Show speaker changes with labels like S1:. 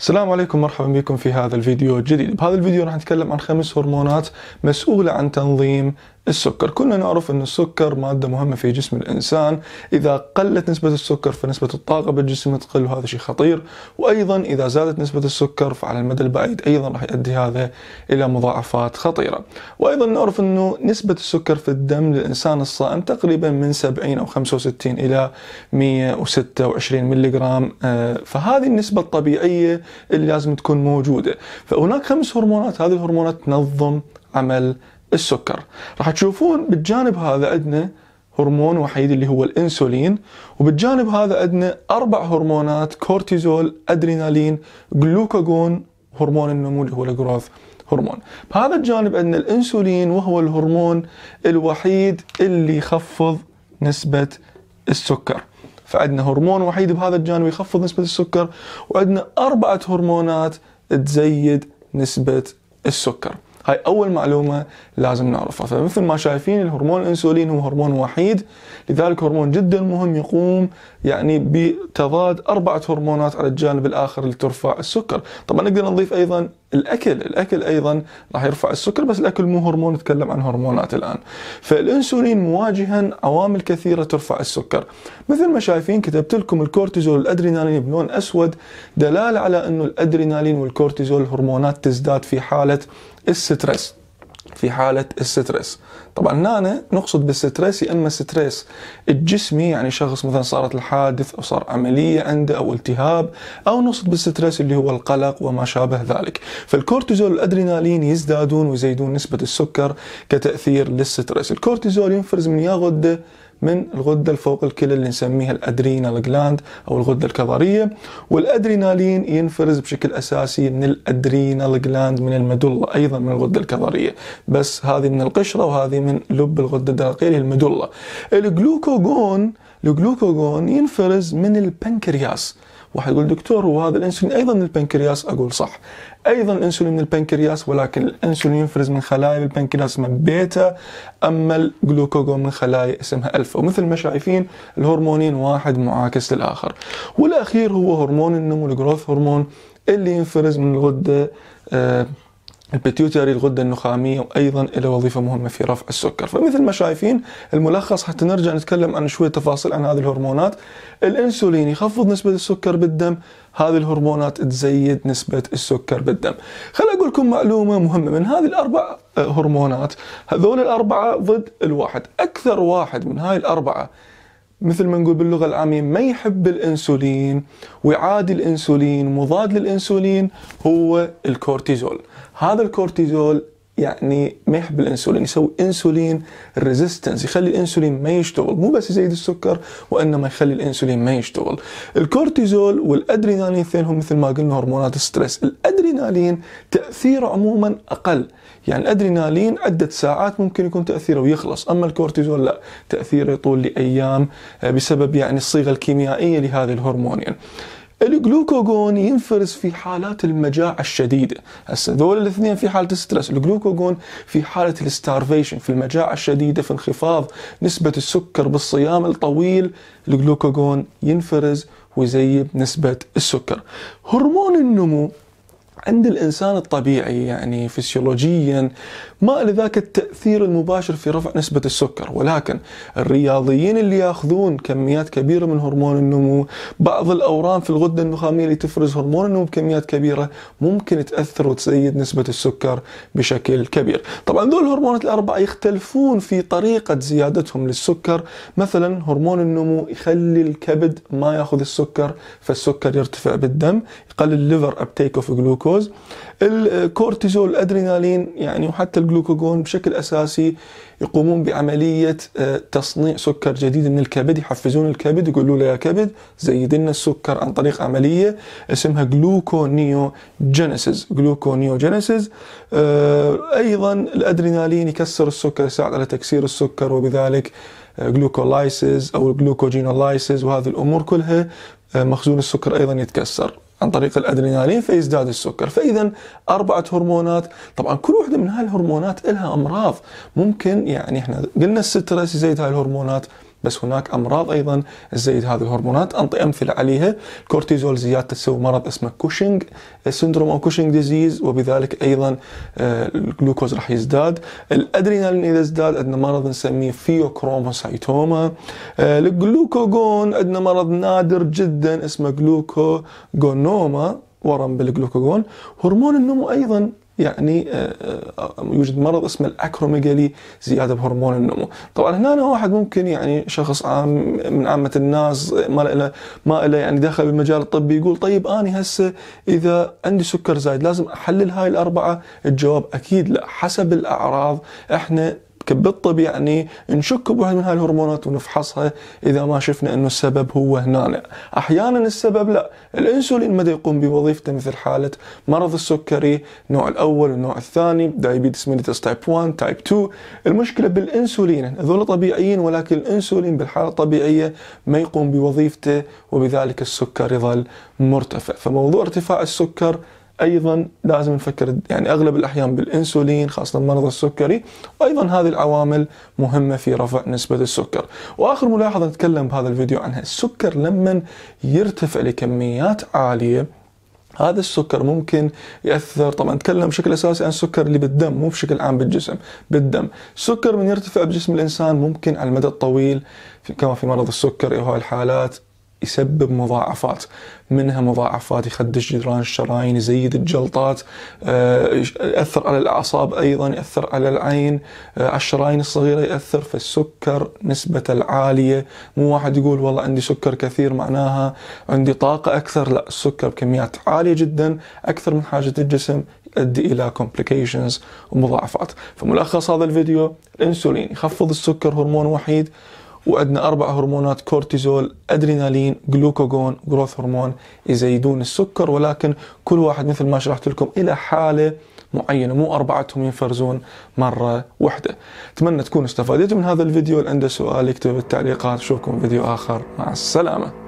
S1: السلام عليكم مرحبا بكم في هذا الفيديو الجديد بهذا الفيديو راح نتكلم عن خمس هرمونات مسؤولة عن تنظيم السكر كلنا نعرف أن السكر مادة مهمة في جسم الإنسان إذا قلت نسبة السكر فنسبة الطاقة بالجسم تقل وهذا شيء خطير وأيضا إذا زادت نسبة السكر فعلى المدى البعيد أيضا راح يؤدي هذا إلى مضاعفات خطيرة وأيضا نعرف أنه نسبة السكر في الدم للإنسان الصائم تقريبا من 70 أو 65 إلى 126 ملي جرام فهذه النسبة الطبيعية اللي لازم تكون موجودة فهناك خمس هرمونات هذه الهرمونات تنظم عمل السكر راح تشوفون بالجانب هذا عندنا هرمون وحيد اللي هو الانسولين وبالجانب هذا عندنا اربع هرمونات كورتيزول ادرينالين جلوكاجون هرمون النمو اللي هو الجروث هرمون بهذا الجانب عندنا الانسولين وهو الهرمون الوحيد اللي يخفض نسبة السكر فعندنا هرمون وحيد بهذا الجانب يخفض نسبة السكر وعندنا أربعة هرمونات تزيد نسبة السكر هاي اول معلومه لازم نعرفها فمثل ما شايفين الهرمون الانسولين هو هرمون وحيد لذلك هرمون جدا مهم يقوم يعني بتضاد اربعه هرمونات على الجانب الاخر لترفع السكر طبعا نقدر نضيف ايضا الاكل الاكل ايضا راح يرفع السكر بس الاكل مو هرمون نتكلم عن هرمونات الان فالانسولين مواجها عوامل كثيره ترفع السكر مثل ما شايفين كتبت لكم الكورتيزول والادرينالين بلون اسود دلاله على انه الادرينالين والكورتيزول هرمونات تزداد في حاله الستريس في حالة الستريس طبعا هنا نقصد بالستريس يا اما ستريس الجسمي يعني شخص مثلا صارت الحادث او صار عملية عنده او التهاب او نقصد بالستريس اللي هو القلق وما شابه ذلك فالكورتيزول والادرينالين يزدادون ويزيدون نسبة السكر كتأثير للستريس الكورتيزول ينفرز من غده من الغده الفوق الكلى اللي نسميها الادرينال جلاند او الغده الكظريه والادرينالين ينفرز بشكل اساسي من الادرينال جلاند من المدله ايضا من الغده الكظريه بس هذه من القشره وهذه من لب الغده الدرقيه اللي المدله الجلوكوجون الجلوكوجون ينفرز من البنكرياس واحد يقول دكتور وهذا الانسولين ايضا من البنكرياس اقول صح ايضا الانسولين من البنكرياس ولكن الانسولين ينفرز من خلايا البنكرياس اسمها بيتا اما الجلوكوجون من خلايا اسمها الفا ومثل ما شايفين الهرمونين واحد معاكس للاخر والاخير هو هرمون النمو الجروث هرمون اللي ينفرز من الغده آه البيتيوتري الغده النخاميه وايضا له وظيفه مهمه في رفع السكر، فمثل ما شايفين الملخص حتى نرجع نتكلم عن شويه تفاصيل عن هذه الهرمونات، الانسولين يخفض نسبه السكر بالدم، هذه الهرمونات تزيد نسبه السكر بالدم. خل اقول لكم معلومه مهمه من هذه الاربع هرمونات، هذول الاربعه ضد الواحد، اكثر واحد من هاي الاربعه مثل ما نقول باللغه العاميه ما يحب الانسولين ويعادي الانسولين مضاد للانسولين هو الكورتيزول هذا الكورتيزول يعني ما يحب الانسولين يسوي انسولين ريزيستنس يخلي الانسولين ما يشتغل مو بس يزيد السكر وانما يخلي الانسولين ما يشتغل الكورتيزول والادرينالين اثنينهم مثل ما قلنا هرمونات الستريس الادرينالين تاثيره عموما اقل يعني الادرينالين عده ساعات ممكن يكون تاثيره ويخلص اما الكورتيزول لا تاثيره يطول لايام آه، بسبب يعني الصيغه الكيميائيه لهذه الهرمون يعني. الجلوكوجون ينفرز في حالات المجاعة الشديدة هسه ذول الاثنين في حالة السترس الجلوكوجون في حالة الستارفيشن في المجاعة الشديدة في انخفاض نسبة السكر بالصيام الطويل الجلوكوجون ينفرز ويزيب نسبة السكر هرمون النمو عند الانسان الطبيعي يعني فسيولوجيا ما لذاك التاثير المباشر في رفع نسبه السكر ولكن الرياضيين اللي ياخذون كميات كبيره من هرمون النمو بعض الاورام في الغده النخاميه اللي تفرز هرمون النمو بكميات كبيره ممكن تاثر وتزيد نسبه السكر بشكل كبير طبعا ذول الهرمونات الاربعه يختلفون في طريقه زيادتهم للسكر مثلا هرمون النمو يخلي الكبد ما ياخذ السكر فالسكر يرتفع بالدم يقلل الليفر ابتيك اوف جلوكوز الجلوكوز الكورتيزول الادرينالين يعني وحتى الجلوكوجون بشكل اساسي يقومون بعمليه آه، تصنيع سكر جديد من الكبد يحفزون الكبد يقولوا له يا كبد زيد لنا السكر عن طريق عمليه اسمها جلوكونيو جينيسيس جلوكونيو جينيسيس ايضا الادرينالين يكسر السكر يساعد على تكسير السكر وبذلك جلوكولايسز آه، او الجلوكوجينولايسز وهذه الامور كلها آه، مخزون السكر ايضا يتكسر عن طريق الادرينالين فيزداد السكر فاذا اربعه هرمونات طبعا كل واحده من هاي الهرمونات لها امراض ممكن يعني احنا قلنا السترس يزيد هاي الهرمونات بس هناك امراض ايضا تزيد هذه الهرمونات انطي امثله عليها الكورتيزول زياده تسوي مرض اسمه كوشنج سندروم او كوشنج ديزيز وبذلك ايضا آه، الجلوكوز راح يزداد الادرينالين اذا ازداد عندنا مرض نسميه فيوكروموسايتوما آه، الجلوكوجون عندنا مرض نادر جدا اسمه جلوكوجونوما ورم بالجلوكوجون هرمون النمو ايضا يعني آه، آه، يوجد مرض اسمه الاكروميجالي زياده بهرمون النمو طبعا هنا أنا واحد ممكن يعني شخص عام من عامه الناس ما له ما له يعني دخل بالمجال الطبي يقول طيب اني هسه اذا عندي سكر زايد لازم احلل هاي الاربعه الجواب اكيد لا حسب الاعراض احنا لكن بالطب يعني نشك بواحد من هالهرمونات ونفحصها اذا ما شفنا انه السبب هو هنا احيانا السبب لا الانسولين ما يقوم بوظيفته مثل حاله مرض السكري النوع الاول والنوع الثاني دايبيتس ميليتس تايب 1 تايب 2 المشكله بالانسولين هذول طبيعيين ولكن الانسولين بالحاله الطبيعيه ما يقوم بوظيفته وبذلك السكر يظل مرتفع فموضوع ارتفاع السكر ايضا لازم نفكر يعني اغلب الاحيان بالانسولين خاصه مرض السكري وايضا هذه العوامل مهمه في رفع نسبه السكر واخر ملاحظه نتكلم بهذا الفيديو عنها السكر لما يرتفع لكميات عاليه هذا السكر ممكن ياثر طبعا نتكلم بشكل اساسي عن السكر اللي بالدم مو بشكل عام بالجسم بالدم السكر من يرتفع بجسم الانسان ممكن على المدى الطويل كما في مرض السكر او هاي الحالات يسبب مضاعفات منها مضاعفات يخدش جدران الشرايين يزيد الجلطات آه، يأثر على الأعصاب أيضا يأثر على العين آه، على الشرايين الصغيرة يأثر في السكر نسبة العالية مو واحد يقول والله عندي سكر كثير معناها عندي طاقة أكثر لا السكر بكميات عالية جدا أكثر من حاجة الجسم يؤدي الى complications ومضاعفات فملخص هذا الفيديو الانسولين يخفض السكر هرمون وحيد وعندنا اربع هرمونات كورتيزول ادرينالين جلوكوجون جروث هرمون يزيدون السكر ولكن كل واحد مثل ما شرحت لكم الى حاله معينه مو اربعتهم ينفرزون مره واحده اتمنى تكونوا استفدتوا من هذا الفيديو اللي عنده سؤال يكتب بالتعليقات اشوفكم فيديو اخر مع السلامه